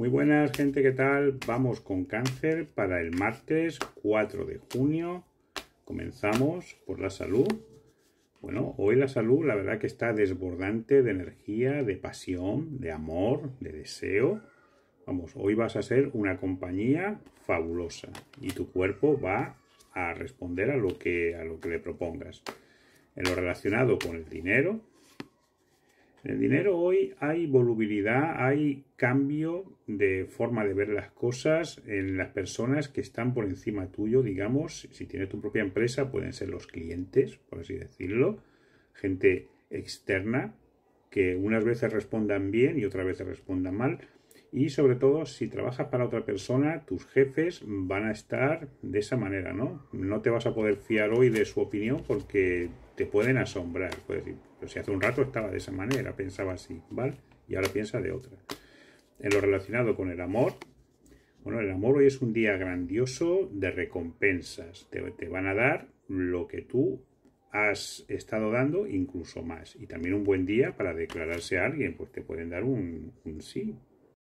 Muy buenas gente, ¿qué tal? Vamos con cáncer para el martes 4 de junio. Comenzamos por la salud. Bueno, hoy la salud la verdad que está desbordante de energía, de pasión, de amor, de deseo. Vamos, hoy vas a ser una compañía fabulosa y tu cuerpo va a responder a lo que, a lo que le propongas. En lo relacionado con el dinero, en el dinero hoy hay volubilidad, hay cambio de forma de ver las cosas en las personas que están por encima tuyo, digamos, si tienes tu propia empresa pueden ser los clientes, por así decirlo, gente externa que unas veces respondan bien y otras veces respondan mal. Y sobre todo, si trabajas para otra persona, tus jefes van a estar de esa manera, ¿no? No te vas a poder fiar hoy de su opinión porque te pueden asombrar. Puedes decir, pero si hace un rato estaba de esa manera, pensaba así, ¿vale? Y ahora piensa de otra. En lo relacionado con el amor, bueno, el amor hoy es un día grandioso de recompensas. Te, van a dar lo que tú has estado dando, incluso más. Y también un buen día para declararse a alguien, pues te pueden dar un, un sí,